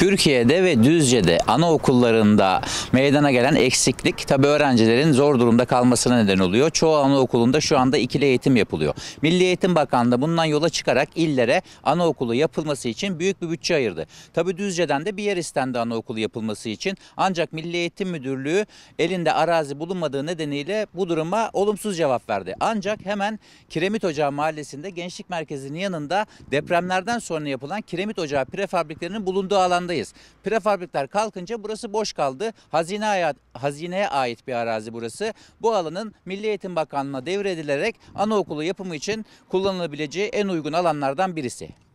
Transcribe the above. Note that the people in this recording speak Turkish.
Türkiye'de ve Düzce'de anaokullarında meydana gelen eksiklik tabi öğrencilerin zor durumda kalmasına neden oluyor. Çoğu anaokulunda şu anda ikili eğitim yapılıyor. Milli Eğitim Bakanlığı bundan yola çıkarak illere anaokulu yapılması için büyük bir bütçe ayırdı. Tabi Düzce'den de bir yer istendi anaokulu yapılması için. Ancak Milli Eğitim Müdürlüğü elinde arazi bulunmadığı nedeniyle bu duruma olumsuz cevap verdi. Ancak hemen Kiremit Ocağı Mahallesi'nde Gençlik Merkezi'nin yanında depremlerden sonra yapılan Kiremit Ocağı prefabriklerinin bulunduğu alanda altındayız. Prefabrikler kalkınca burası boş kaldı. Hazine hayat, hazineye ait bir arazi burası. Bu alanın Milli Eğitim Bakanlığı'na devredilerek anaokulu yapımı için kullanılabileceği en uygun alanlardan birisi.